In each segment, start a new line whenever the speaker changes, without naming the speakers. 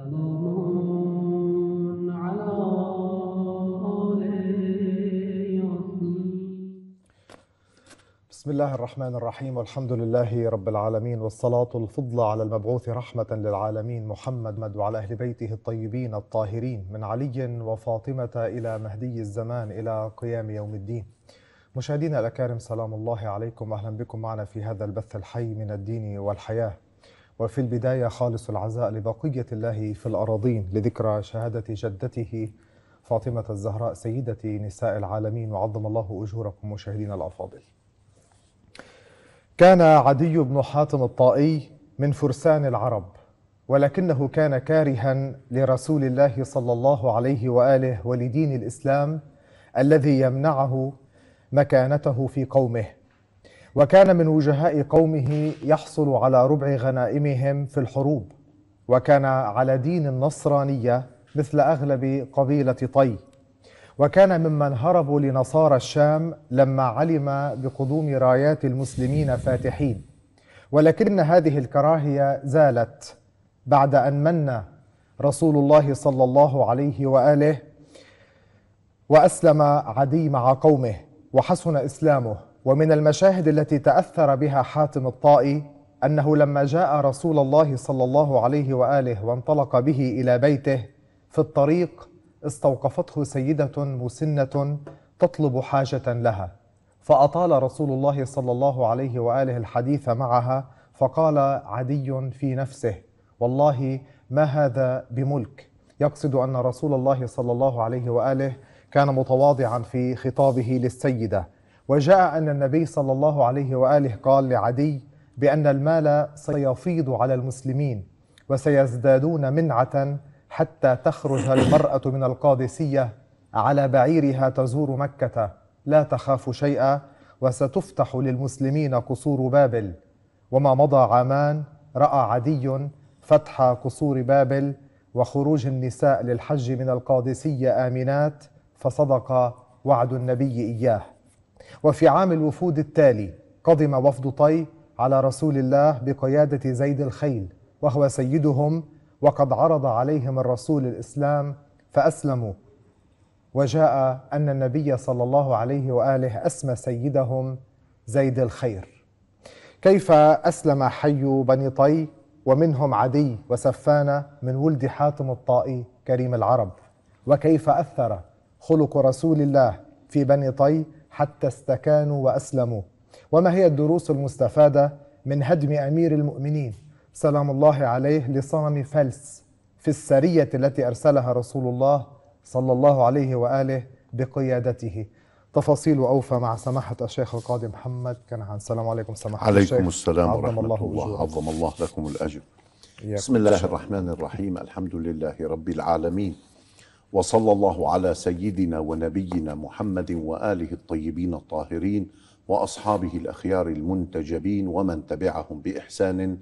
بسم الله
الرحمن الرحيم والحمد لله رب العالمين والصلاة الفضلى على المبعوث رحمة للعالمين محمد وعلى أهل بيته الطيبين الطاهرين من علي وفاطمة إلى مهدي الزمان إلى قيام يوم الدين مشاهدينا الأكارم سلام الله عليكم أهلا بكم معنا في هذا البث الحي من الدين والحياة وفي البداية خالص العزاء لبقية الله في الأراضين لذكرى شهادة جدته فاطمة الزهراء سيدة نساء العالمين وعظم الله أجوركم مشاهدينا الأفاضل كان عدي بن حاتم الطائي من فرسان العرب ولكنه كان كارها لرسول الله صلى الله عليه وآله ولدين الإسلام الذي يمنعه مكانته في قومه وكان من وجهاء قومه يحصل على ربع غنائمهم في الحروب وكان على دين النصرانية مثل أغلب قبيلة طي وكان ممن هربوا لنصارى الشام لما علم بقدوم رايات المسلمين فاتحين ولكن هذه الكراهية زالت بعد أن من رسول الله صلى الله عليه وآله وأسلم عدي مع قومه وحسن إسلامه ومن المشاهد التي تأثر بها حاتم الطائي أنه لما جاء رسول الله صلى الله عليه وآله وانطلق به إلى بيته في الطريق استوقفته سيدة مسنة تطلب حاجة لها فأطال رسول الله صلى الله عليه وآله الحديث معها فقال عدي في نفسه والله ما هذا بملك يقصد أن رسول الله صلى الله عليه وآله كان متواضعا في خطابه للسيدة وجاء أن النبي صلى الله عليه وآله قال لعدي بأن المال سيفيض على المسلمين وسيزدادون منعة حتى تخرج المرأة من القادسية على بعيرها تزور مكة لا تخاف شيئا وستفتح للمسلمين قصور بابل وما مضى عامان رأى عدي فتح قصور بابل وخروج النساء للحج من القادسية آمنات فصدق وعد النبي إياه وفي عام الوفود التالي قدم وفد طي على رسول الله بقيادة زيد الخيل وهو سيدهم وقد عرض عليهم الرسول الإسلام فأسلموا وجاء أن النبي صلى الله عليه وآله أسمى سيدهم زيد الخير كيف أسلم حي بني طي ومنهم عدي وسفانة من ولد حاتم الطائي كريم العرب وكيف أثر خلق رسول الله في بني طي حتى استكانوا واسلموا وما هي الدروس المستفاده من هدم امير المؤمنين سلام الله عليه لصنم فلس في السريه التي ارسلها رسول الله صلى الله عليه واله بقيادته تفاصيل أوفى مع سماحة الشيخ القاضي محمد كنعان السلام عليكم
سماحة عليكم الشيخ عليكم السلام ورحمة الله, الله عظم الله لكم الأجر بسم الله الرحمن الرحيم الحمد لله رب العالمين وصلى الله على سيدنا ونبينا محمد واله الطيبين الطاهرين واصحابه الاخيار المنتجبين ومن تبعهم باحسان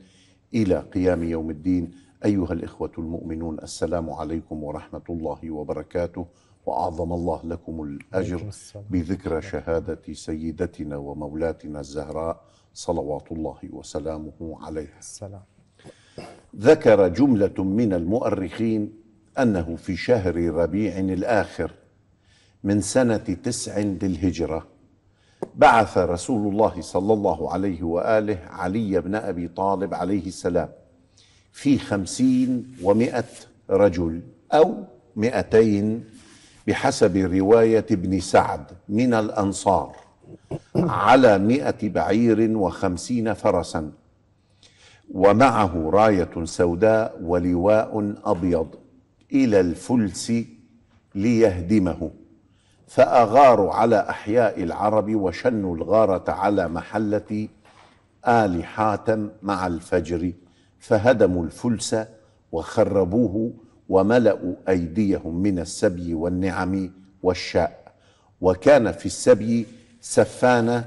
الى قيام يوم الدين ايها الاخوه المؤمنون السلام عليكم ورحمه الله وبركاته واعظم الله لكم الاجر بذكرى شهاده سيدتنا ومولاتنا الزهراء صلوات الله وسلامه عليها السلام ذكر جمله من المؤرخين أنه في شهر ربيع الآخر من سنة تسع للهجرة بعث رسول الله صلى الله عليه وآله علي بن أبي طالب عليه السلام في خمسين ومائة رجل أو مئتين بحسب رواية ابن سعد من الأنصار على مئة بعير وخمسين فرسا ومعه راية سوداء ولواء أبيض إلى الفلس ليهدمه فأغاروا على أحياء العرب وشنوا الغارة على محلة آل حاتم مع الفجر فهدموا الفلس وخربوه وملأوا أيديهم من السبي والنعم والشاء وكان في السبي سفانة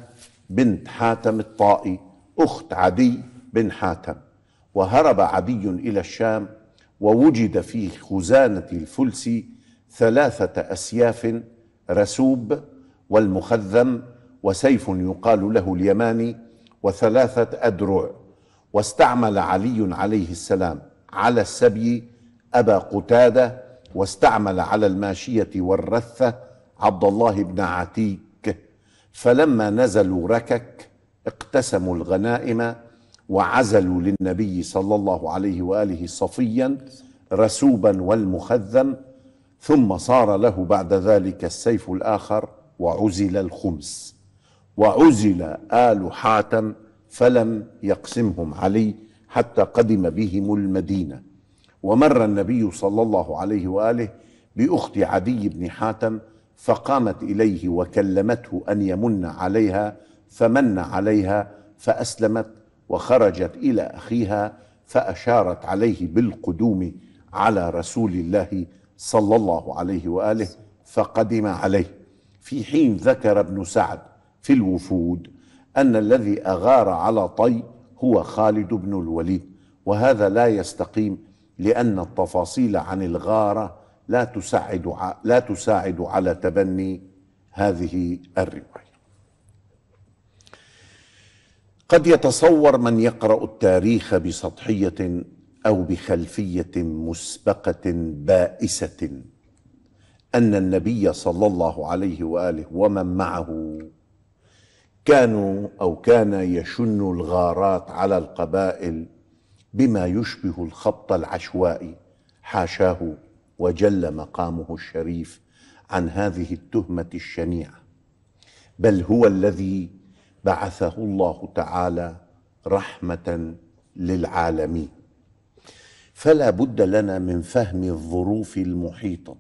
بنت حاتم الطائي أخت عدي بن حاتم وهرب عدي إلى الشام ووجد في خزانة الفلس ثلاثة أسياف رسوب والمخذم وسيف يقال له اليماني وثلاثة أدرع واستعمل علي عليه السلام على السبي أبا قتادة واستعمل على الماشية والرثة عبد الله بن عتيك فلما نزلوا ركك اقتسموا الغنائم وعزلوا للنبي صلى الله عليه واله صفيا رسوبا والمخذم ثم صار له بعد ذلك السيف الاخر وعزل الخمس وعزل ال حاتم فلم يقسمهم علي حتى قدم بهم المدينه ومر النبي صلى الله عليه واله باخت عدي بن حاتم فقامت اليه وكلمته ان يمن عليها فمن عليها فاسلمت وخرجت الى اخيها فاشارت عليه بالقدوم على رسول الله صلى الله عليه واله فقدم عليه في حين ذكر ابن سعد في الوفود ان الذي اغار على طي هو خالد بن الوليد وهذا لا يستقيم لان التفاصيل عن الغاره لا تساعد لا تساعد على تبني هذه الروايه قد يتصور من يقرا التاريخ بسطحيه او بخلفيه مسبقه بائسه ان النبي صلى الله عليه واله ومن معه كانوا او كان يشن الغارات على القبائل بما يشبه الخبط العشوائي حاشاه وجل مقامه الشريف عن هذه التهمه الشنيعه بل هو الذي بعثه الله تعالى رحمه للعالمين فلا بد لنا من فهم الظروف المحيطه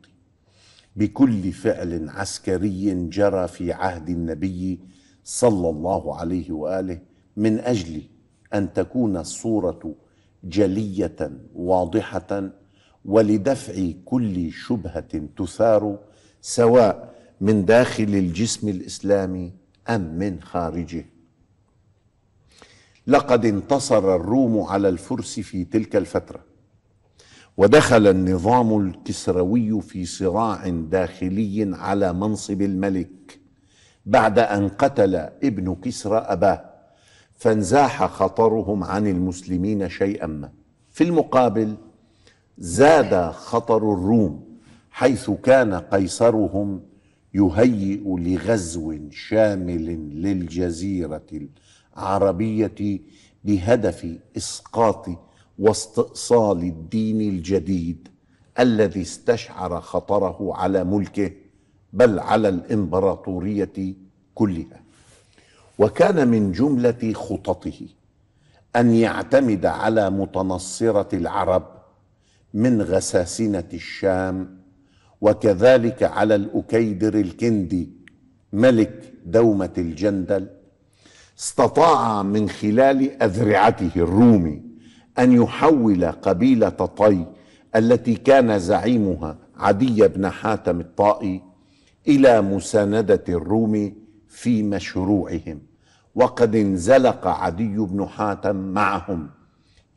بكل فعل عسكري جرى في عهد النبي صلى الله عليه واله من اجل ان تكون الصوره جليه واضحه ولدفع كل شبهه تثار سواء من داخل الجسم الاسلامي أم من خارجه لقد انتصر الروم على الفرس في تلك الفترة ودخل النظام الكسروي في صراع داخلي على منصب الملك بعد أن قتل ابن كسرى أباه فانزاح خطرهم عن المسلمين شيئا ما في المقابل زاد خطر الروم حيث كان قيصرهم يهيئ لغزو شامل للجزيره العربيه بهدف اسقاط واستئصال الدين الجديد الذي استشعر خطره على ملكه بل على الامبراطوريه كلها وكان من جمله خططه ان يعتمد على متنصره العرب من غساسنه الشام وكذلك على الأكيدر الكندي ملك دومة الجندل استطاع من خلال أذرعته الرومي أن يحول قبيلة طي التي كان زعيمها عدي بن حاتم الطائي إلى مساندة الروم في مشروعهم وقد انزلق عدي بن حاتم معهم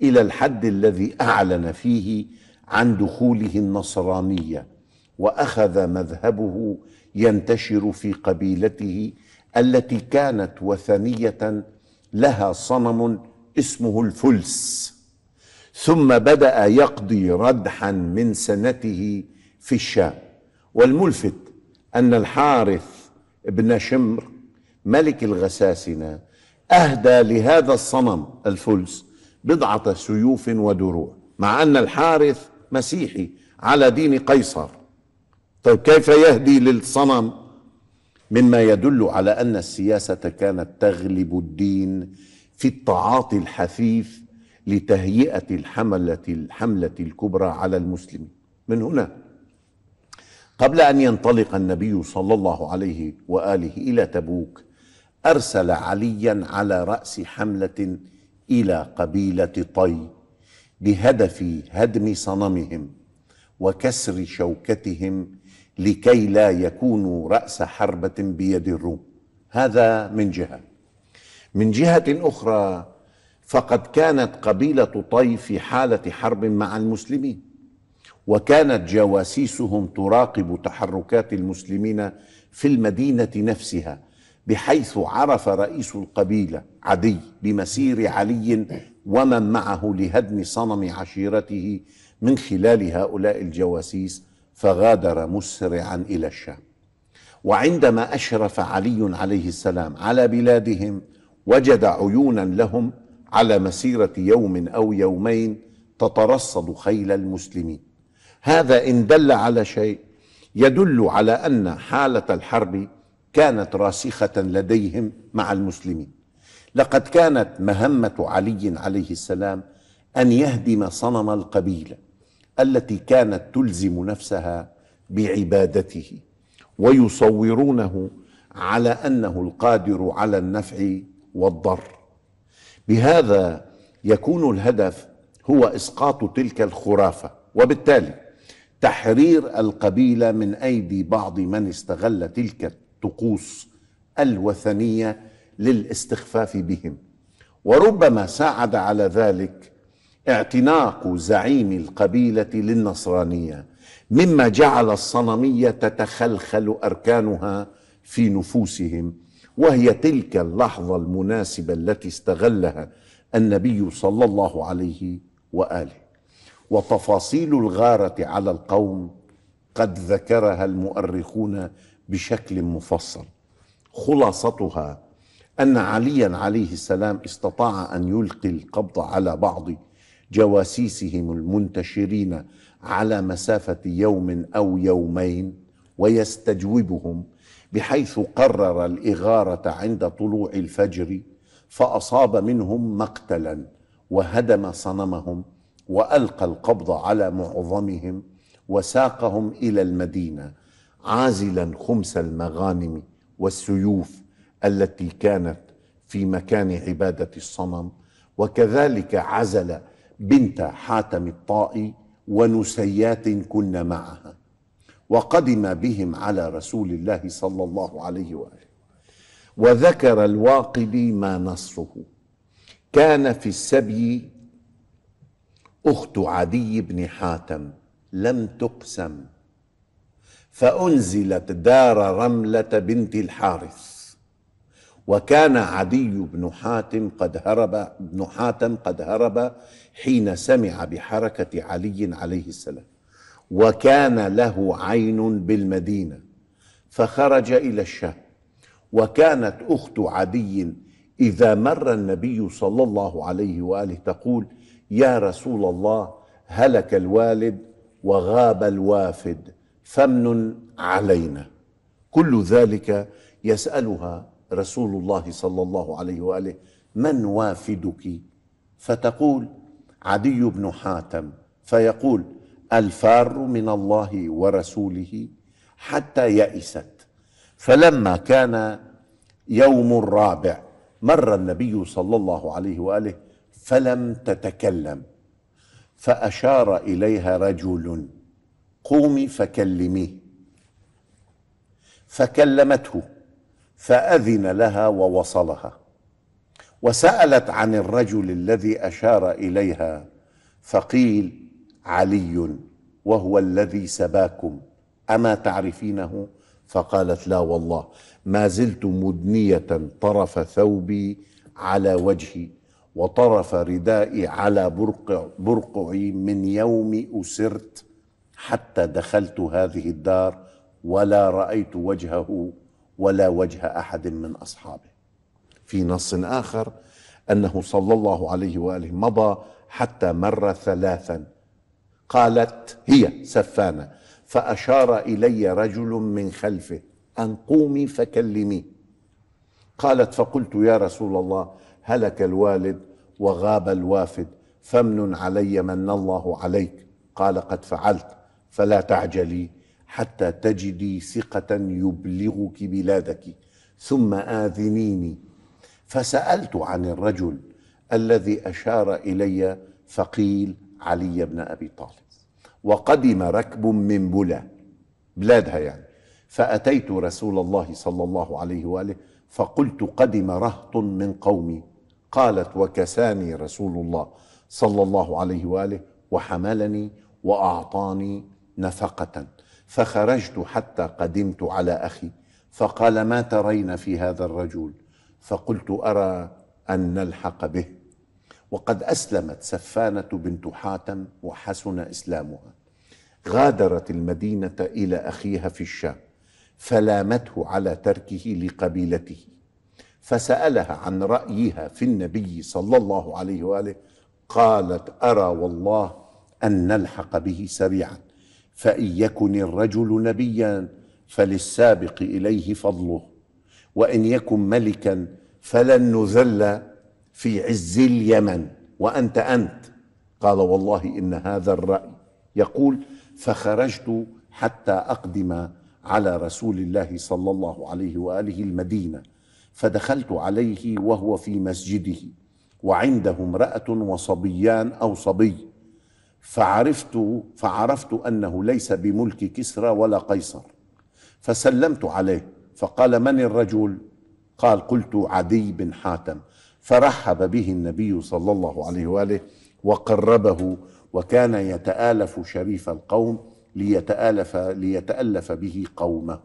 إلى الحد الذي أعلن فيه عن دخوله النصرانيه واخذ مذهبه ينتشر في قبيلته التي كانت وثنيه لها صنم اسمه الفلس ثم بدا يقضي ردحا من سنته في الشام والملفت ان الحارث بن شمر ملك الغساسنه اهدى لهذا الصنم الفلس بضعه سيوف ودروع مع ان الحارث مسيحي على دين قيصر طيب كيف يهدي للصنم مما يدل على ان السياسه كانت تغلب الدين في التعاطي الحثيث لتهيئه الحمله الحمله الكبرى على المسلمين من هنا قبل ان ينطلق النبي صلى الله عليه واله الى تبوك ارسل عليا على راس حمله الى قبيله طي بهدف هدم صنمهم وكسر شوكتهم لكي لا يكونوا رأس حربة بيد الروم هذا من جهة من جهة أخرى فقد كانت قبيلة طي في حالة حرب مع المسلمين وكانت جواسيسهم تراقب تحركات المسلمين في المدينة نفسها بحيث عرف رئيس القبيلة عدي بمسير علي ومن معه لهدم صنم عشيرته من خلال هؤلاء الجواسيس فغادر مسرعا الى الشام وعندما اشرف علي عليه السلام على بلادهم وجد عيونا لهم على مسيره يوم او يومين تترصد خيل المسلمين هذا ان دل على شيء يدل على ان حاله الحرب كانت راسخه لديهم مع المسلمين لقد كانت مهمه علي عليه السلام ان يهدم صنم القبيله التي كانت تلزم نفسها بعبادته ويصورونه على انه القادر على النفع والضر بهذا يكون الهدف هو اسقاط تلك الخرافه وبالتالي تحرير القبيله من ايدي بعض من استغل تلك الطقوس الوثنيه للاستخفاف بهم وربما ساعد على ذلك اعتناق زعيم القبيلة للنصرانية مما جعل الصنمية تتخلخل أركانها في نفوسهم وهي تلك اللحظة المناسبة التي استغلها النبي صلى الله عليه وآله وتفاصيل الغارة على القوم قد ذكرها المؤرخون بشكل مفصل خلاصتها أن عليا عليه السلام استطاع أن يلقي القبض على بعض جواسيسهم المنتشرين على مسافه يوم او يومين ويستجوبهم بحيث قرر الاغاره عند طلوع الفجر فاصاب منهم مقتلا وهدم صنمهم والقى القبض على معظمهم وساقهم الى المدينه عازلا خمس المغانم والسيوف التي كانت في مكان عباده الصنم وكذلك عزل بنت حاتم الطائي ونسيات كن معها وقدم بهم على رسول الله صلى الله عليه واله وذكر الواقدي ما نصره كان في السبي اخت عدي بن حاتم لم تقسم فانزلت دار رمله بنت الحارث وكان عدي بن حاتم قد هرب بن حاتم قد هرب حين سمع بحركة علي عليه السلام وكان له عين بالمدينة فخرج إلى الشام وكانت أخت عدي إذا مر النبي صلى الله عليه وآله تقول يا رسول الله هلك الوالد وغاب الوافد فمن علينا كل ذلك يسألها رسول الله صلى الله عليه واله من وافدك فتقول عدي بن حاتم فيقول الفار من الله ورسوله حتى يئست فلما كان يوم الرابع مر النبي صلى الله عليه واله فلم تتكلم فاشار اليها رجل قومي فكلميه فكلمته فاذن لها ووصلها وسالت عن الرجل الذي اشار اليها فقيل علي وهو الذي سباكم اما تعرفينه فقالت لا والله ما زلت مدنيه طرف ثوبي على وجهي وطرف ردائي على برقع برقعي من يوم اسرت حتى دخلت هذه الدار ولا رايت وجهه ولا وجه احد من اصحابه في نص اخر انه صلى الله عليه واله مضى حتى مر ثلاثا قالت هي سفانه فاشار الي رجل من خلفه ان قومي فكلميه قالت فقلت يا رسول الله هلك الوالد وغاب الوافد فمن علي من الله عليك قال قد فعلت فلا تعجلي حتى تجدي ثقة يبلغك بلادك ثم آذنيني فسألت عن الرجل الذي أشار إلي فقيل علي بن أبي طالب وقدم ركب من بلا بلادها يعني فأتيت رسول الله صلى الله عليه وآله فقلت قدم رهط من قومي قالت وكساني رسول الله صلى الله عليه وآله وحملني وأعطاني نفقة فخرجت حتى قدمت على اخي فقال ما ترين في هذا الرجل فقلت ارى ان نلحق به وقد اسلمت سفانه بنت حاتم وحسن اسلامها غادرت المدينه الى اخيها في الشام فلامته على تركه لقبيلته فسالها عن رايها في النبي صلى الله عليه واله قالت ارى والله ان نلحق به سريعا فان يكن الرجل نبيا فللسابق اليه فضله وان يكن ملكا فلن نذل في عز اليمن وانت انت قال والله ان هذا الراي يقول فخرجت حتى اقدم على رسول الله صلى الله عليه واله المدينه فدخلت عليه وهو في مسجده وعنده امراه وصبيان او صبي فعرفت فعرفت انه ليس بملك كسرى ولا قيصر فسلمت عليه فقال من الرجل قال قلت عدي بن حاتم فرحب به النبي صلى الله عليه واله وقربه وكان يتالف شريف القوم ليتالف ليتالف به قومه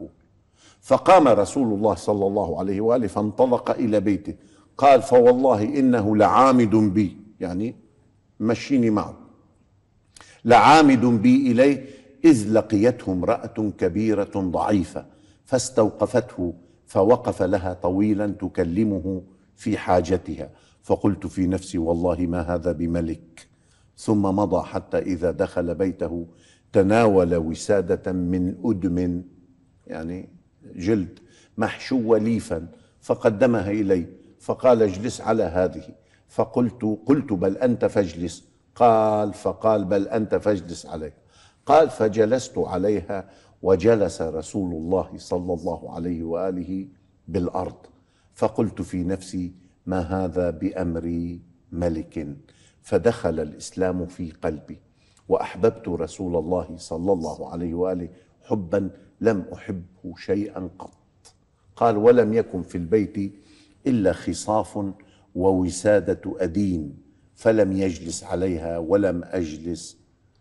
فقام رسول الله صلى الله عليه واله فانطلق الى بيته قال فوالله انه لعامد بي يعني مشيني معه لعامد بي إليه إذ لقيته امرأة كبيرة ضعيفة فاستوقفته فوقف لها طويلا تكلمه في حاجتها فقلت في نفسي والله ما هذا بملك ثم مضى حتى إذا دخل بيته تناول وسادة من أدم يعني جلد محشو ليفا فقدمها إلي فقال اجلس على هذه فقلت قلت بل أنت فاجلس قال فقال بل أنت فاجلس عليها قال فجلست عليها وجلس رسول الله صلى الله عليه وآله بالأرض فقلت في نفسي ما هذا بأمر ملك فدخل الإسلام في قلبي وأحببت رسول الله صلى الله عليه وآله حبا لم أحبه شيئا قط قال ولم يكن في البيت إلا خصاف ووسادة أديم فلم يجلس عليها ولم اجلس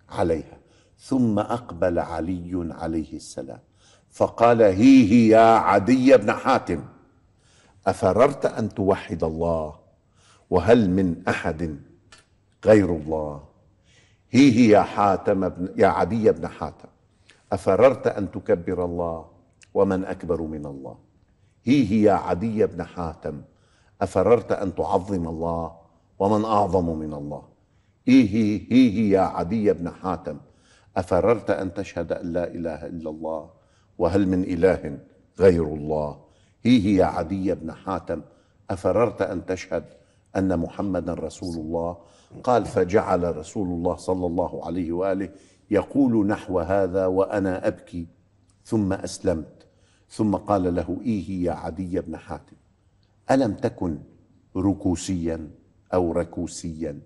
عليها ثم اقبل علي عليه السلام فقال هي هي يا عدي بن حاتم افررت ان توحد الله وهل من احد غير الله هي هي يا حاتم بن يا عدي بن حاتم افررت ان تكبر الله ومن اكبر من الله هي هي يا عدي بن حاتم افررت ان تعظم الله ومن أعظم من الله إيه إيه يا عدي بن حاتم أفررت أن تشهد أن لا إله إلا الله وهل من إله غير الله إيه يا عدي بن حاتم أفررت أن تشهد أن محمدا رسول الله قال فجعل رسول الله صلى الله عليه وآله يقول نحو هذا وأنا أبكي ثم أسلمت ثم قال له إيه يا عدي بن حاتم ألم تكن ركوسيا او ركوسيا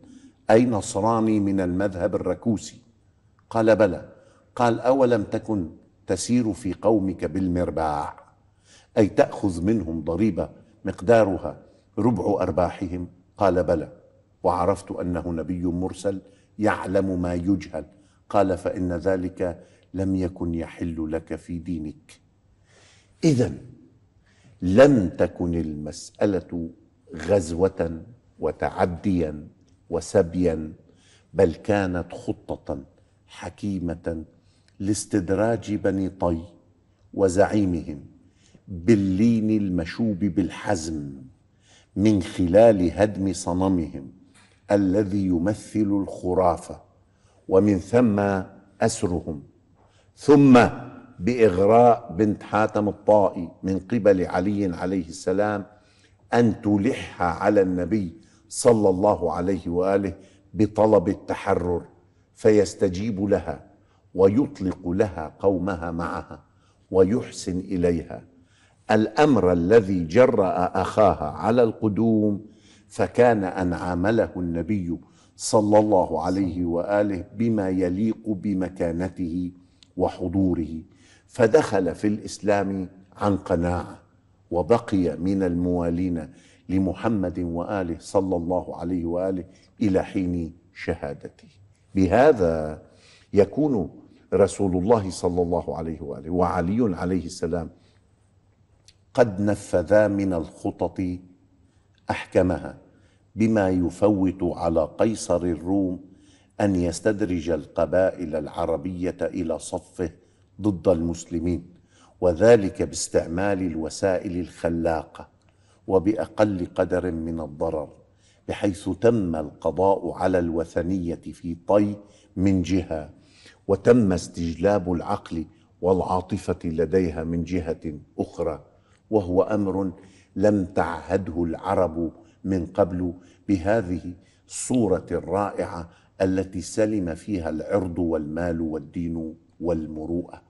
اي نصراني من المذهب الركوسي قال بلى قال اولم تكن تسير في قومك بالمرباع اي تاخذ منهم ضريبه مقدارها ربع ارباحهم قال بلى وعرفت انه نبي مرسل يعلم ما يجهل قال فان ذلك لم يكن يحل لك في دينك اذا لم تكن المساله غزوه وتعديا وسبيا بل كانت خطه حكيمه لاستدراج بني طي وزعيمهم باللين المشوب بالحزم من خلال هدم صنمهم الذي يمثل الخرافه ومن ثم اسرهم ثم باغراء بنت حاتم الطائي من قبل علي عليه السلام ان تلح على النبي صلى الله عليه واله بطلب التحرر فيستجيب لها ويطلق لها قومها معها ويحسن اليها الامر الذي جرا اخاها على القدوم فكان ان عامله النبي صلى الله عليه واله بما يليق بمكانته وحضوره فدخل في الاسلام عن قناعه وبقي من الموالين لمحمد واله صلى الله عليه واله الى حين شهادته بهذا يكون رسول الله صلى الله عليه واله وعلي عليه السلام قد نفذا من الخطط احكمها بما يفوت على قيصر الروم ان يستدرج القبائل العربيه الى صفه ضد المسلمين وذلك باستعمال الوسائل الخلاقه وباقل قدر من الضرر بحيث تم القضاء على الوثنيه في طي من جهه وتم استجلاب العقل والعاطفه لديها من جهه اخرى وهو امر لم تعهده العرب من قبل بهذه الصوره الرائعه التي سلم فيها العرض والمال والدين والمروءه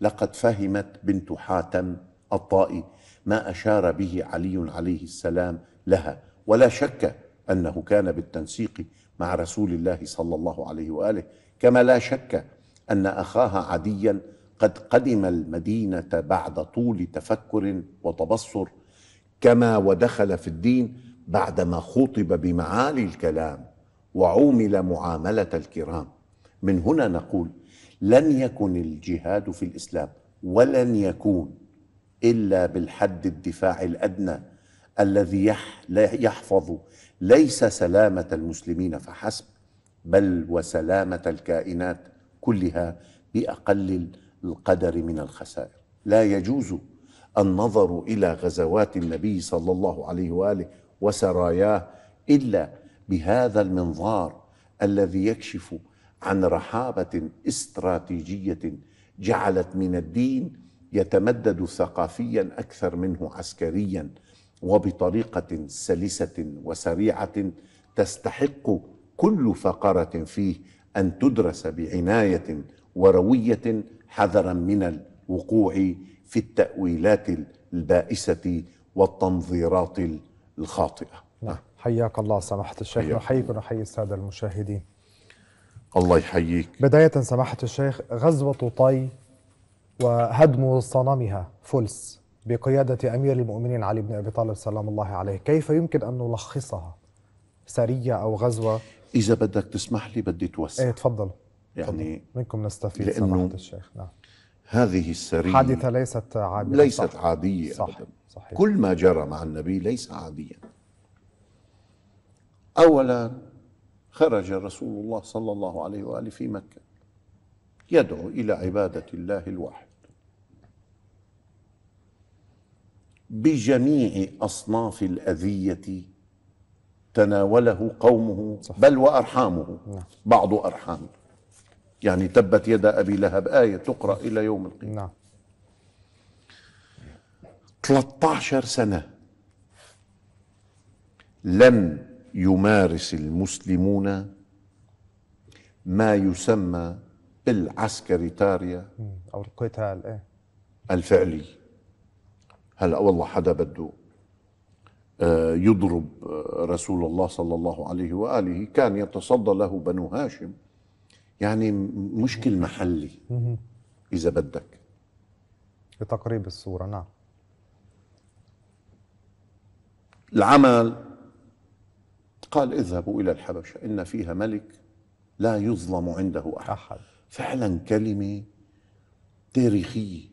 لقد فهمت بنت حاتم الطائي ما أشار به علي عليه السلام لها ولا شك أنه كان بالتنسيق مع رسول الله صلى الله عليه وآله كما لا شك أن أخاها عديا قد قدم المدينة بعد طول تفكر وتبصر كما ودخل في الدين بعدما خوطب بمعالي الكلام وعومل معاملة الكرام من هنا نقول لن يكن الجهاد في الإسلام ولن يكون الا بالحد الدفاعي الادنى الذي يحفظ ليس سلامه المسلمين فحسب بل وسلامه الكائنات كلها باقل القدر من الخسائر لا يجوز النظر الى غزوات النبي صلى الله عليه واله وسراياه الا بهذا المنظار الذي يكشف عن رحابه استراتيجيه جعلت من الدين يتمدد ثقافيا اكثر منه عسكريا وبطريقه سلسه وسريعه تستحق كل فقره فيه ان تدرس بعنايه ورويه حذرا من الوقوع في التاويلات البائسه والتنظيرات الخاطئه.
نعم حياك الله سماحه الشيخ نحييك ونحيي الساده المشاهدين.
الله يحييك.
بدايه سماحه الشيخ غزوه طي وهدم صنمها فلس بقيادة أمير المؤمنين علي بن أبي طالب سلام الله عليه كيف يمكن أن نلخصها سرية أو غزوة
إذا بدك تسمح لي بدي توسع ايه تفضل يعني منكم نستفيد سماحة الشيخ نعم هذه السرية حادثة ليست
عادية ليست
صح. عادية صح. أبدا صحيح. كل ما جرى مع النبي ليس عاديا أولا خرج رسول الله صلى الله عليه وآله في مكة يدعو الى عباده الله الواحد بجميع اصناف الاذيه تناوله قومه صح. بل وارحامه نعم. بعض ارحامه يعني تبت يد ابي لهب ايه تقرا الى يوم القيامه نعم 13 سنه لم يمارس المسلمون ما يسمى العسكري تاريا
او القتال ايه
الفعلي هلا والله حدا بده آه، يضرب آه، رسول الله صلى الله عليه واله كان يتصدى له بنو هاشم يعني مشكل محلي اذا بدك
لتقريب الصوره نعم
العمل قال اذهبوا الى الحبشه ان فيها ملك لا يظلم عنده احد, أحد. فعلا كلمة تاريخية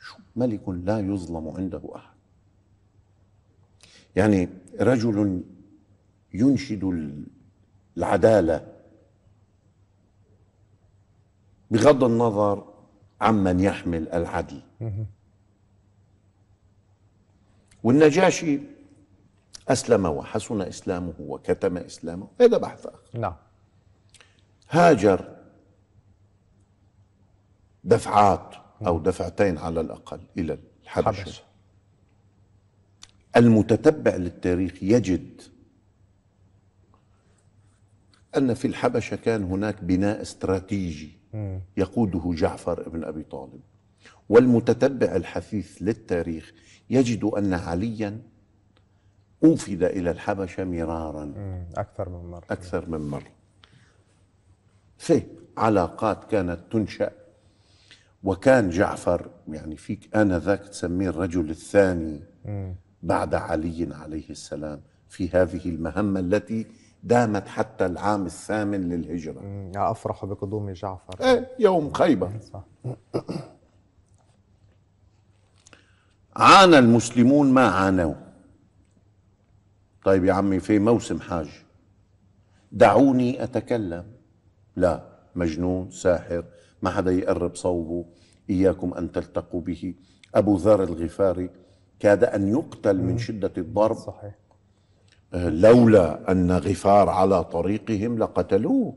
شو ملك لا يظلم عنده أحد يعني رجل ينشد العدالة بغض النظر عمن يحمل العدل والنجاشي أسلم وحسن إسلامه وكتم إسلامه هذا بحث آخر نعم هاجر دفعات أو دفعتين على الأقل إلى الحبشة حبش. المتتبع للتاريخ يجد أن في الحبشة كان هناك بناء استراتيجي يقوده جعفر ابن أبي طالب والمتتبع الحثيث للتاريخ يجد أن عليا أوفد إلى الحبشة مرارا أكثر من مرة أكثر من مرة في علاقات كانت تنشأ وكان جعفر يعني فيك آنذاك تسميه الرجل الثاني بعد علي عليه السلام في هذه المهمة التي دامت حتى العام الثامن للهجرة أفرح بقدوم جعفر إيه يوم خيبر صح. عانى المسلمون ما عانوا طيب يا عمي في موسم حاج دعوني أتكلم لا مجنون ساحر ما حدا يقرب صوبه إياكم أن تلتقوا به أبو ذر الغفاري كاد أن يقتل من شدة الضرب صحيح آه، لولا أن غفار على طريقهم لقتلوه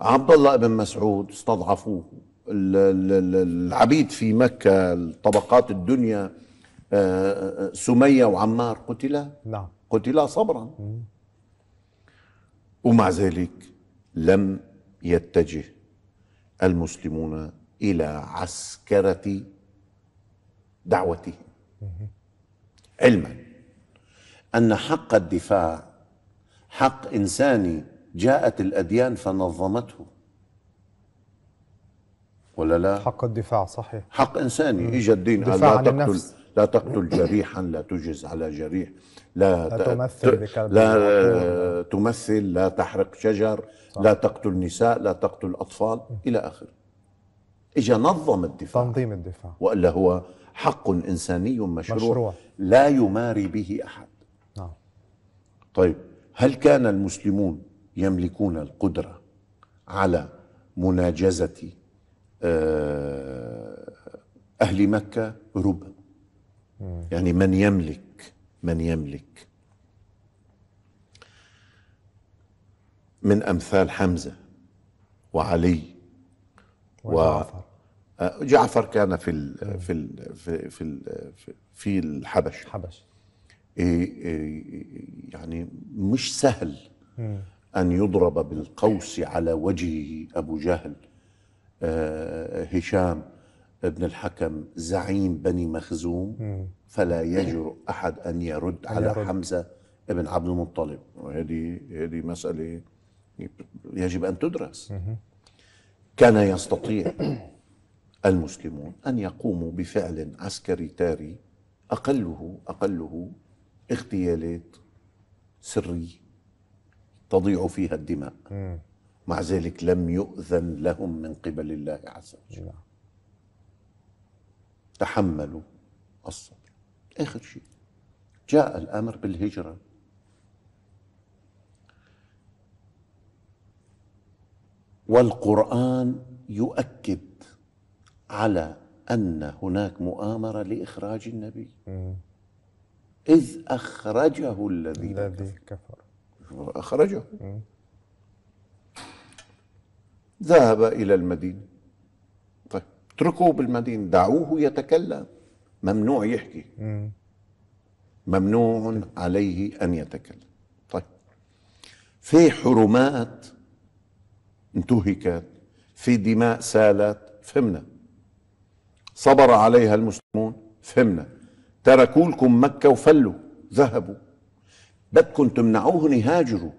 عبد الله بن مسعود استضعفوه العبيد في مكة طبقات الدنيا آه، آه، سمية وعمار قتلا نعم قتلا صبرا ومع ذلك لم يتجه المسلمون الى عسكره دعوتهم علما ان حق الدفاع حق انساني جاءت الاديان فنظمته ولا لا
حق الدفاع صحيح
حق انساني اجى الدين لا تقتل لا تقتل جريحا لا تجز على جريح لا, لا تمثل لا تمثل لا تحرق شجر لا تقتل النساء لا تقتل الأطفال إلى آخره إجا نظم الدفاع تنظيم الدفاع وإلا هو حق إنساني مشروع, مشروع. لا يماري به أحد نعم. طيب هل كان المسلمون يملكون القدرة على مناجزة آه، أهل مكة ربا يعني من يملك من يملك من امثال حمزه وعلي وجعفر و... آه، جعفر كان في ال... في ال... في الـ ال... في الحبش الحبش يعني مش سهل ان يضرب بالقوس على وجهه ابو جهل آه، هشام ابن الحكم زعيم بني مخزوم فلا يجرؤ احد ان يرد على حمزه ابن عبد المطلب وهذه هذه مساله يجب ان تدرس كان يستطيع المسلمون ان يقوموا بفعل عسكري تاري اقله اقله اغتيالات سريه تضيع فيها الدماء مع ذلك لم يؤذن لهم من قبل الله عز وجل نعم. تحملوا الصبر اخر شيء جاء الامر بالهجره والقرآن يؤكد على أن هناك مؤامرة لإخراج النبي إذ أخرجه الذين الذي كفر أخرجه مم. ذهب إلى المدينة طيب اتركوه بالمدينة دعوه يتكلم ممنوع يحكي مم. ممنوع عليه أن يتكلم طيب في حرمات انتهكت في دماء سالت فهمنا صبر عليها المسلمون فهمنا تركوا لكم مكة وفلوا ذهبوا بدكم تمنعوهم يهاجروا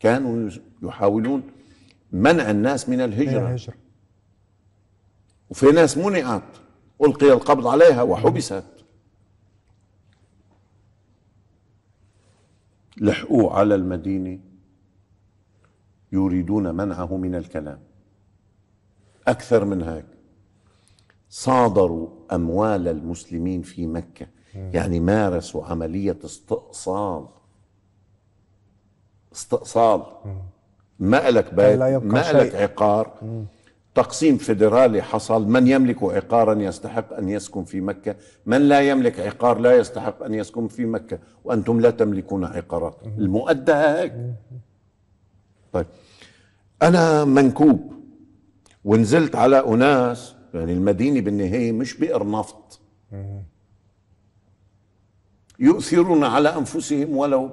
كانوا يحاولون منع الناس من الهجرة, من الهجرة. وفي ناس منعت ألقي القبض عليها وحبست لحقوه على المدينة يريدون منعه من الكلام اكثر من هيك صادروا اموال المسلمين في مكه يعني مارسوا عمليه استئصال استئصال ما لك بيت ما لك عقار تقسيم فيدرالي حصل من يملك عقارا يستحق أن يسكن في مكة من لا يملك عقار لا يستحق أن يسكن في مكة وأنتم لا تملكون عقارات المؤدى هيك طيب انا منكوب ونزلت على اناس يعني المدينه بالنهايه مش بئر نفط يؤثرون على انفسهم ولو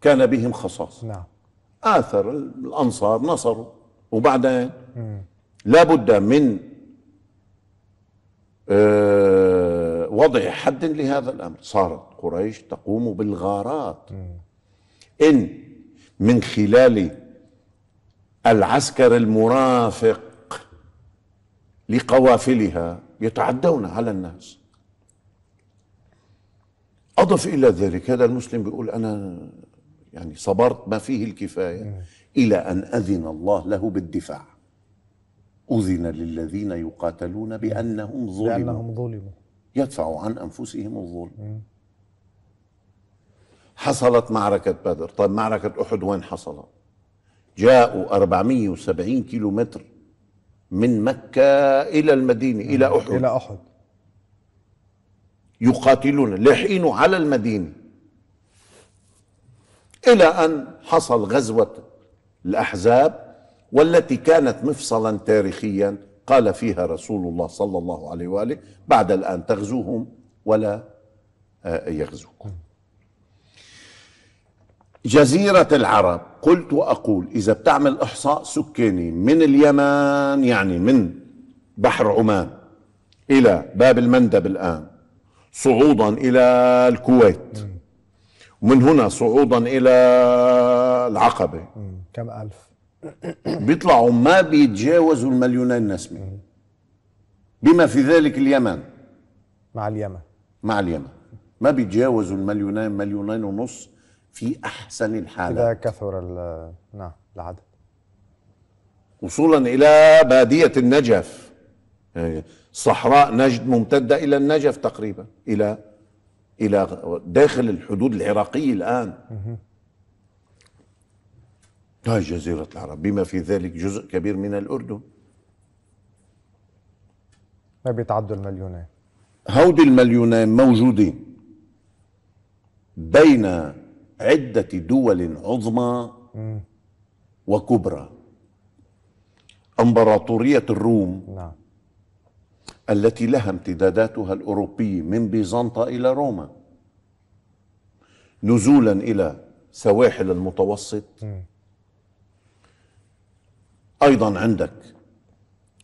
كان بهم خصاص نعم اثر الانصار نصروا وبعدين لابد من آه، وضع حد لهذا الامر صارت قريش تقوم بالغارات ان من خلال العسكر المرافق لقوافلها يتعدون على الناس أضف إلى ذلك هذا المسلم بيقول أنا يعني صبرت ما فيه الكفاية إلى أن أذن الله له بالدفاع أذن للذين يقاتلون بأنهم ظلموا بأنهم ظلموا يدفعوا عن أنفسهم الظلم حصلت معركة بدر طيب معركة أحد وين حصلت جاءوا 470 كيلو متر من مكة إلى المدينة إلى أحد إلى أحد يقاتلون لحين على المدينة إلى أن حصل غزوة الأحزاب والتي كانت مفصلا تاريخيا قال فيها رسول الله صلى الله عليه وآله بعد الآن تغزوهم ولا آه، يغزوكم جزيرة العرب قلت وأقول إذا بتعمل إحصاء سكاني من اليمن يعني من بحر عمان إلى باب المندب الآن صعودا إلى الكويت ومن هنا صعودا إلى العقبة كم ألف بيطلعوا ما بيتجاوزوا المليونين نسمة بما في ذلك اليمن مع اليمن مع اليمن ما بيتجاوزوا المليونين مليونين ونص في أحسن الحالات إذا
كثر نعم العدد
وصولا إلى بادية النجف صحراء نجد ممتدة إلى النجف تقريبا إلى إلى داخل الحدود العراقية الآن هاي جزيرة العرب بما في ذلك جزء كبير من الأردن
ما بيتعدوا المليونين
هودي المليونين موجودين بين عدة دول عظمى وكبرى امبراطورية الروم نعم. التي لها امتداداتها الأوروبية من بيزنطة إلى روما نزولا إلى سواحل المتوسط أيضا عندك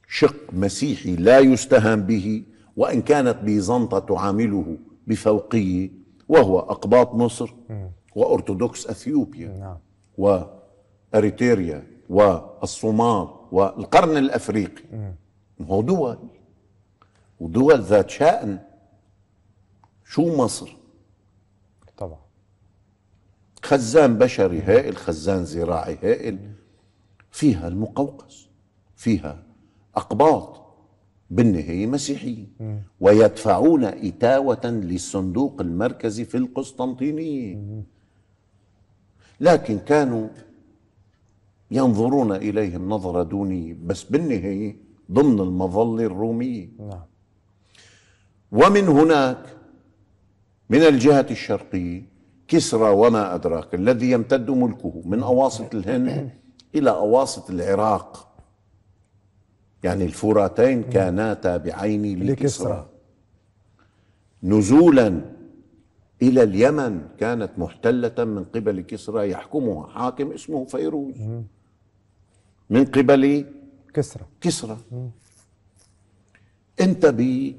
شق مسيحي لا يستهان به وإن كانت بيزنطة تعامله بفوقية وهو أقباط مصر وأرثوذكس أثيوبيا نعم. وأريتريا والصومال والقرن الأفريقي هو دول ودول ذات شأن شو مصر طبعا خزان بشري هائل خزان زراعي هائل فيها المقوقس فيها أقباط بالنهاية مسيحيين ويدفعون إتاوة للصندوق المركزي في القسطنطينية لكن كانوا ينظرون إليهم نظرة دونية بس بالنهاية ضمن المظلة الرومية نعم. ومن هناك من الجهة الشرقية كسرى وما أدراك الذي يمتد ملكه من أواسط الهند إلى أواسط العراق يعني الفراتين كانا تابعين لكسرى نزولا إلى اليمن كانت محتلة من قبل كسرى يحكمها حاكم اسمه فيروز من قبل
كسرى كسرى
أنت بدين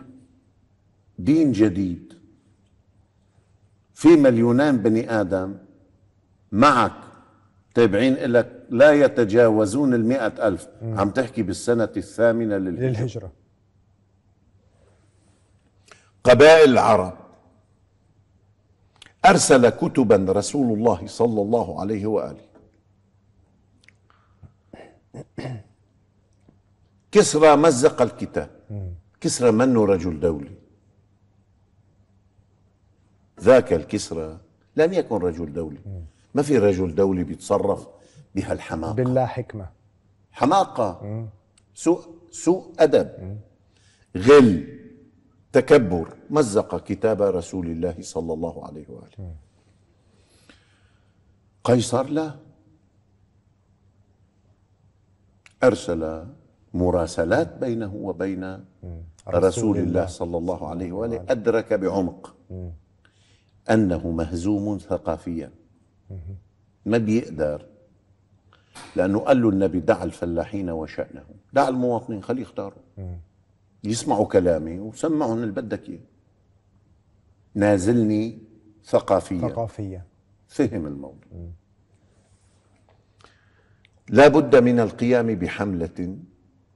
جديد في مليونان بني آدم معك تابعين لك لا يتجاوزون المئة ألف مم. عم تحكي بالسنة الثامنة للهجرة, للهجرة. قبائل العرب أرسل كتبا رسول الله صلى الله عليه وآله كسرى مزق الكتاب كسرى منه رجل دولي ذاك الكسرى لم يكن رجل دولي ما في رجل دولي بيتصرف بهالحماقة بالله حكمة حماقة سوء سوء أدب غل تكبر مزق كتاب رسول الله صلى الله عليه واله قيصر لا ارسل مراسلات بينه وبين رسول الله صلى الله عليه واله ادرك بعمق انه مهزوم ثقافيا ما بيقدر لانه قال له النبي دع الفلاحين وشانهم دع المواطنين خليه يختاروا يسمعوا كلامي وسمعهم اللي بدك اياه نازلني ثقافيا ثقافيا فهم الموضوع لا بد من القيام بحملة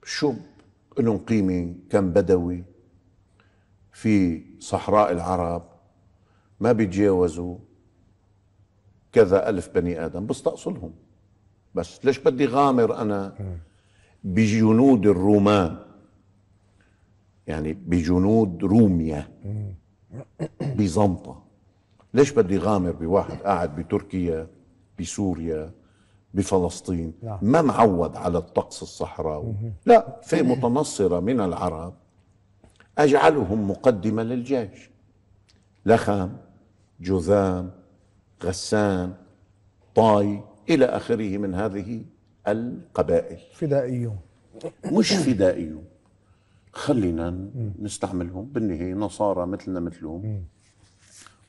شب لهم قيمة كم بدوي في صحراء العرب ما بيتجاوزوا كذا ألف بني آدم بستأصلهم بس ليش بدي غامر أنا بجنود الرومان يعني بجنود روميا بيزنطة ليش بدي غامر بواحد قاعد بتركيا بسوريا بفلسطين نعم. ما معود على الطقس الصحراوي لا في متنصرة من العرب أجعلهم مقدمة للجيش لخام جذام غسان طاي إلى آخره من هذه القبائل فدائيون مش فدائيون خلينا نستعملهم بالنهاية نصارى مثلنا مثلهم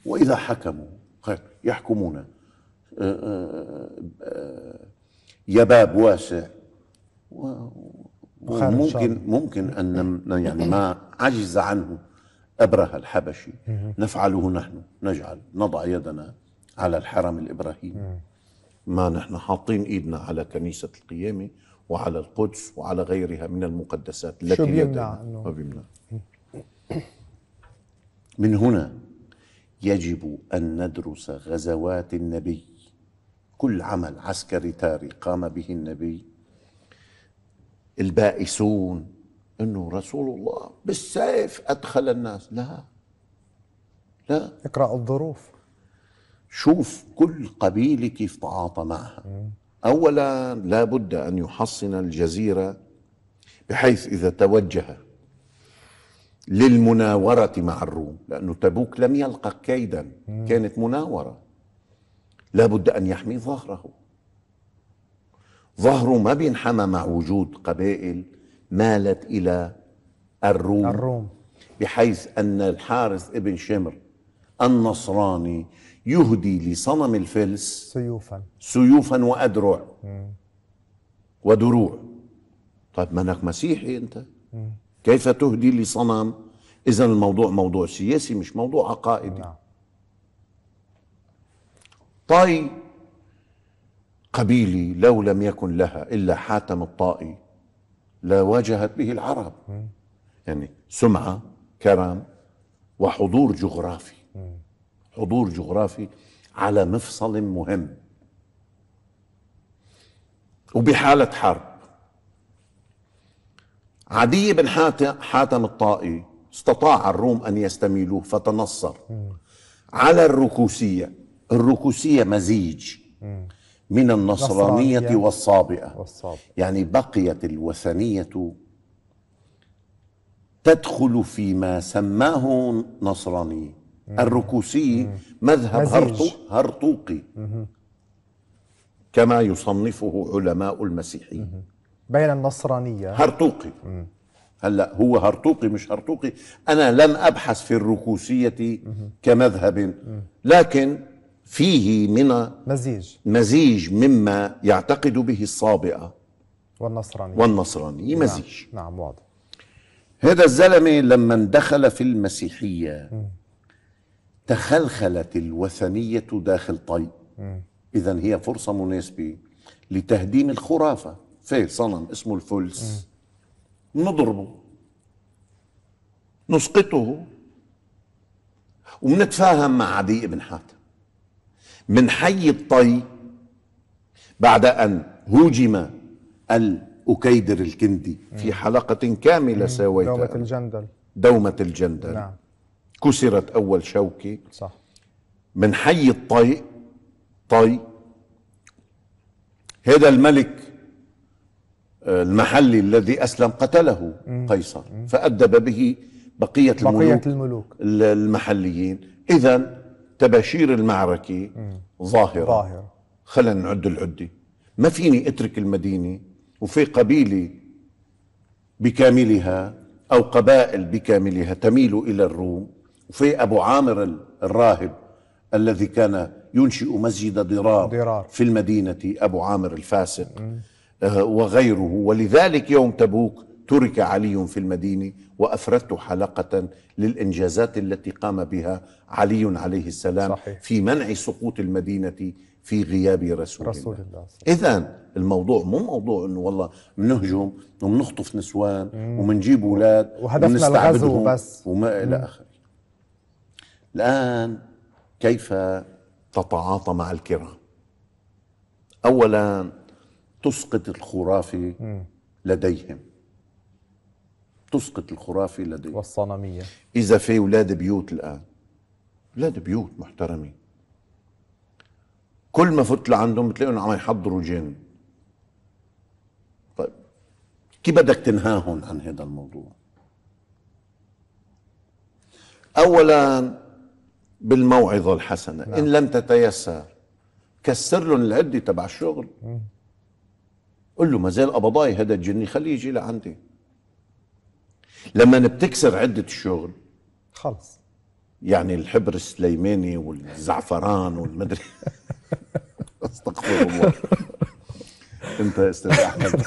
وإذا حكموا يحكمون آه، آه، آه، يا باب واسع
ممكن
ممكن أن يعني ما عجز عنه أبره الحبشي نفعله نحن نجعل نضع يدنا على الحرم الإبراهيمي ما نحن حاطين إيدنا على كنيسة القيامة وعلى القدس وعلى غيرها من المقدسات التي شو بيمنع ما بيمنع من هنا يجب أن ندرس غزوات النبي كل عمل عسكري تاري قام به النبي البائسون انه رسول الله بالسيف ادخل الناس
لا لا اقرا الظروف
شوف كل قبيله كيف تعاطى معها اولا لا بد ان يحصن الجزيره بحيث اذا توجه للمناوره مع الروم لانه تبوك لم يلقى كيدا كانت مناوره لا بد ان يحمي ظهره ظهره ما بينحمى مع وجود قبائل مالت الى الروم, الروم. بحيث ان الحارث ابن شمر النصراني يهدي لصنم الفلس سيوفا سيوفا وأدرع مم. ودروع طيب ما انك مسيحي انت مم. كيف تهدي لصنم اذا الموضوع موضوع سياسي مش موضوع عقائدي نعم. طائي قبيلي لو لم يكن لها الا حاتم الطائي لواجهت به العرب مم. يعني سمعه كرم وحضور جغرافي حضور جغرافي على مفصل مهم وبحالة حرب عدي بن حاتم الطائي استطاع الروم أن يستميلوه فتنصر على الركوسية الركوسية مزيج من النصرانية والصابئة, والصابئة يعني بقيت الوثنية تدخل فيما سماه نصرانية الركوسي مذهب هرطو هرطوقي كما يصنفه علماء المسيحي
بين النصرانية
هرطوقي هلا هو هرطوقي مش هرطوقي أنا لم أبحث في الركوسية كمذهب لكن فيه من مزيج مزيج مما يعتقد به الصابئة
والنصرانية والنصرانية نعم. مزيج
نعم, نعم واضح هذا الزلمة لما دخل في المسيحية تخلخلت الوثنية داخل طي إذا هي فرصة مناسبة لتهديم الخرافة في صنم اسمه الفلس مم. نضربه نسقطه ومنتفاهم مع عدي بن حاتم من حي الطي بعد أن هوجم الأكيدر الكندي في حلقة كاملة سويتها دومة الجندل دومة الجندل نعم. كسرت اول شوكه صح من حي الطي طي هذا الملك آه، المحلي الذي اسلم قتله مم. قيصر مم. فادب به بقيه, بقية الملوك, الملوك المحليين اذا تباشير المعركه ظاهره ظاهره خلينا نعد العده ما فيني اترك المدينه وفي قبيله بكاملها او قبائل بكاملها تميل الى الروم وفي أبو عامر الراهب الذي كان ينشئ مسجد ضرار, ضرار. في المدينة أبو عامر الفاسق آه، وغيره ولذلك يوم تبوك ترك علي في المدينة وأفردت حلقة للإنجازات التي قام بها علي عليه السلام صحيح. في منع سقوط المدينة في غياب رسول, رسول الله, الله. إذا الموضوع مو موضوع انه والله بنهجم وبنخطف نسوان وبنجيب اولاد وهدفنا الغزو بس وما الى اخره الآن كيف تتعاطى مع الكرام أولا تسقط الخرافة لديهم تسقط الخرافة لديهم والصنمية إذا في أولاد بيوت الآن أولاد بيوت محترمين كل ما فت لعندهم بتلاقيهم عم يحضروا جن طيب كيف بدك تنهاهم عن هذا الموضوع اولا بالموعظة الحسنة نعم. إن لم تتيسر كسر له العدة تبع الشغل قل له ما زال قبضاي هذا الجني خليه يجي لعندي لما بتكسر عدة الشغل خلص يعني الحبر السليماني والزعفران والمدري استغفر الله انت يا استاذ احمد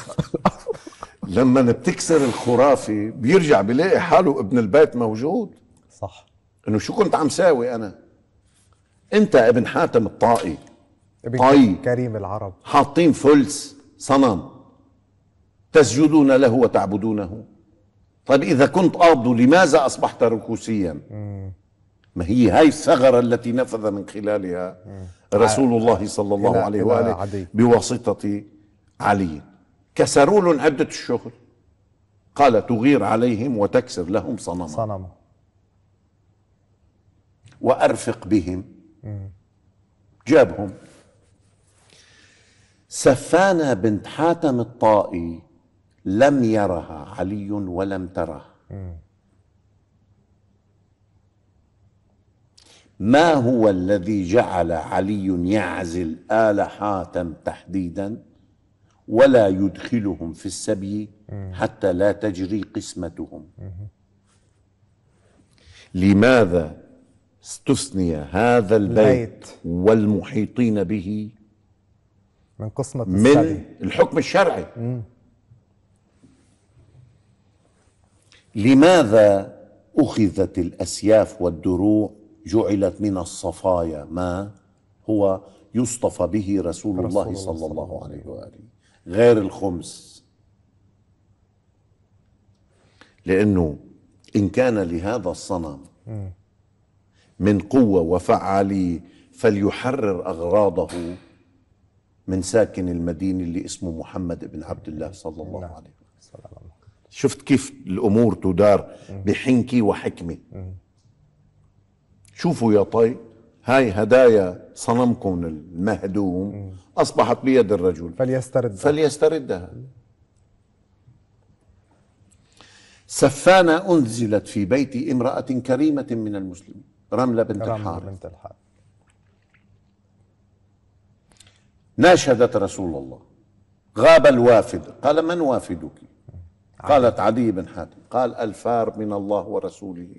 لما بتكسر الخرافه بيرجع بيلاقي حاله ابن البيت موجود انه شو كنت عم ساوي انا انت ابن حاتم الطائي ابن طائي كريم العرب حاطين فلس صنم تسجدون له وتعبدونه طيب اذا كنت ارض لماذا اصبحت ركوسيا ما هي هاي الثغره التي نفذ من خلالها رسول الله صلى الله عليه واله بواسطه علي كسروا لهم عده الشغل قال تغير عليهم وتكسر لهم صنما صنما وأرفق بهم جابهم سفانة بنت حاتم الطائي لم يرها علي ولم تره ما هو الذي جعل علي يعزل آل حاتم تحديدا ولا يدخلهم في السبي حتى لا تجري قسمتهم لماذا استثني هذا البيت, والمحيطين به
من قسمة من الحكم الشرعي مم.
لماذا أخذت الأسياف والدروع جعلت من الصفايا ما هو يصطفى به رسول, رسول الله, الله صلى الله عليه وآله غير الخمس لأنه إن كان لهذا الصنم مم. من قوة وفعالية فليحرر أغراضه من ساكن المدينة اللي اسمه محمد بن عبد الله صلى الله نعم. عليه وسلم شفت كيف الأمور تدار بحنكي وحكمة شوفوا يا طي هاي هدايا صنمكم المهدوم أصبحت بيد الرجل فليستردها فليستردها سفانة أنزلت في بيت امرأة كريمة من المسلمين رملة بنت رملة الحارث بنت الحارث ناشدت رسول الله غاب الوافد قال من وافدك قالت عدي بن حاتم قال الفار من الله ورسوله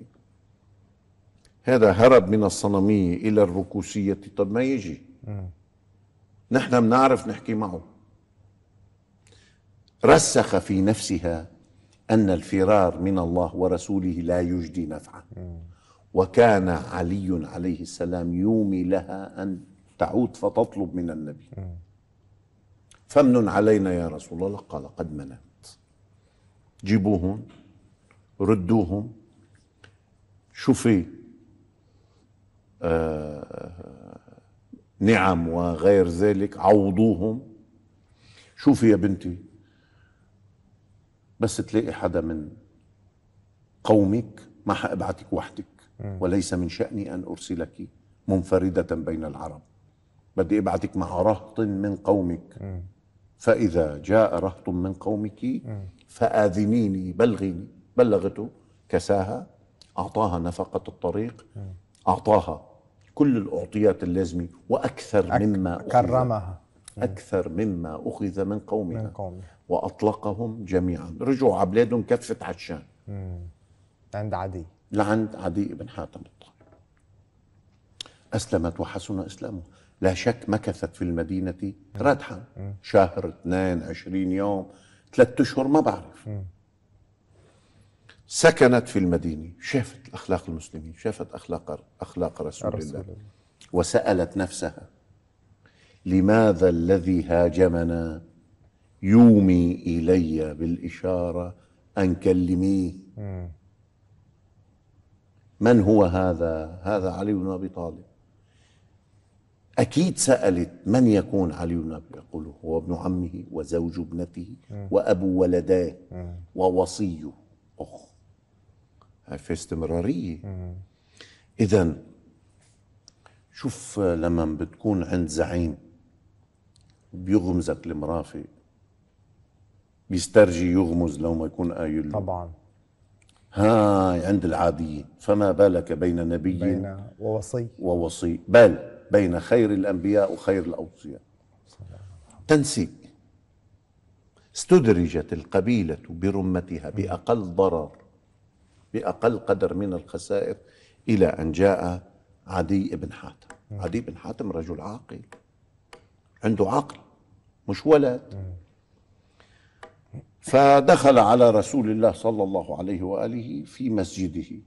هذا هرب من الصنمية إلى الركوسية طب ما يجي نحن بنعرف نحكي معه رسخ في نفسها أن الفرار من الله ورسوله لا يجدي نفعا وكان علي عليه السلام يومي لها أن تعود فتطلب من النبي فمن علينا يا رسول الله قال قد مننت جيبوهم ردوهم شوفي آه نعم وغير ذلك عوضوهم شوفي يا بنتي بس تلاقي حدا من قومك ما حابعتك وحدك وليس من شأني أن أرسلك منفردة بين العرب بدي أبعتك مع رهط من قومك فإذا جاء رهط من قومك فآذنيني بلغيني بلغته كساها أعطاها نفقة الطريق أعطاها كل الأعطيات اللازمة وأكثر مما أخذ كرمها أكثر مما أخذ من قومها من قومي. وأطلقهم جميعا رجعوا على بلادهم كفة عشان عند عدي لعند عدي بن حاتم الطائي أسلمت وحسن إسلامها لا شك مكثت في المدينة ردحا شهر اثنان عشرين يوم ثلاثة أشهر ما بعرف سكنت في المدينة شافت أخلاق المسلمين شافت أخلاق أخلاق رسول, رسول الله. الله وسألت نفسها لماذا الذي هاجمنا يومي إلي بالإشارة أن كلميه مم. من هو هذا هذا علي بن أبي طالب أكيد سألت من يكون علي بن أبي يقول هو ابن عمه وزوج ابنته وأبو ولداه ووصيه أخ في استمرارية إذا شوف لما بتكون عند زعيم بيغمزك المرافق بيسترجي يغمز لو ما يكون قايل طبعا هاي عند العاديين فما بالك بين نبي بين ووصي ووصي بل بين خير الأنبياء وخير الأوصياء تنسيق استدرجت القبيلة برمتها بأقل ضرر بأقل قدر من الخسائر إلى أن جاء عدي بن حاتم عدي بن حاتم رجل عاقل عنده عقل مش ولد فدخل على رسول الله صلى الله عليه واله في مسجده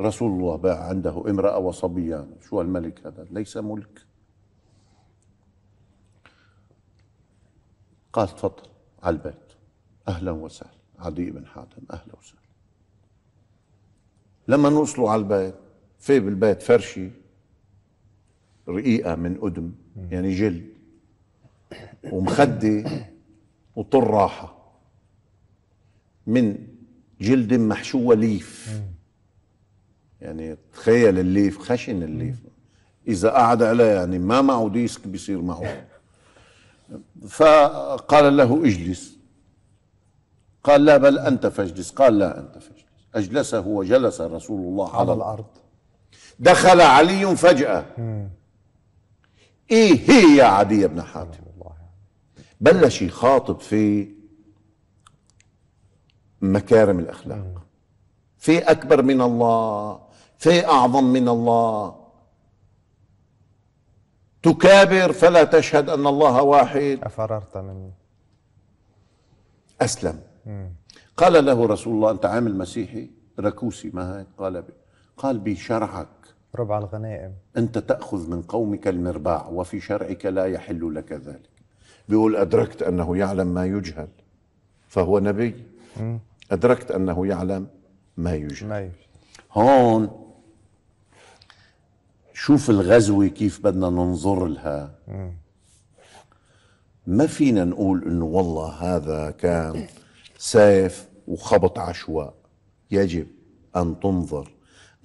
رسول الله باع عنده امراه وصبيان شو الملك هذا ليس ملك قال تفضل على البيت اهلا وسهلا عدي بن حاتم اهلا وسهلا لما نوصلوا على البيت في بالبيت فرشه رقيقه من قدم يعني جلد ومخده وطراحه من جلد محشوه ليف يعني تخيل الليف خشن الليف اذا قعد عليه يعني ما معه ديسك بيصير معه فقال له اجلس قال لا بل انت فاجلس قال لا انت فاجلس اجلسه وجلس رسول الله على الارض دخل علي فجاه ايه هي يا عدي بن حاتم بلش يخاطب في مكارم الاخلاق في اكبر من الله في اعظم من الله تكابر فلا تشهد ان الله واحد افررت مني اسلم قال له رسول الله انت عامل مسيحي ركوسي ما هيك قال بي قال بشرعك
ربع الغنائم
انت تاخذ من قومك المرباع وفي شرعك لا يحل لك ذلك بيقول ادركت انه يعلم ما يجهل فهو نبي أدركت أنه يعلم ما يوجد ما يوجد هون شوف الغزوة كيف بدنا ننظر لها ما فينا نقول انه والله هذا كان سيف وخبط عشواء يجب ان تنظر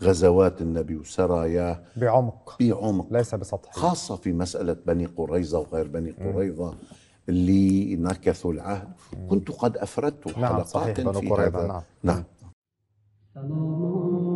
غزوات النبي وسراياه
بعمق
بعمق ليس بسطح خاصة في مسألة بني قريظة وغير بني قريظة اللي نكثوا العهد كنت قد افردت نعم حلقات صحيح في هذا
نعم, نعم.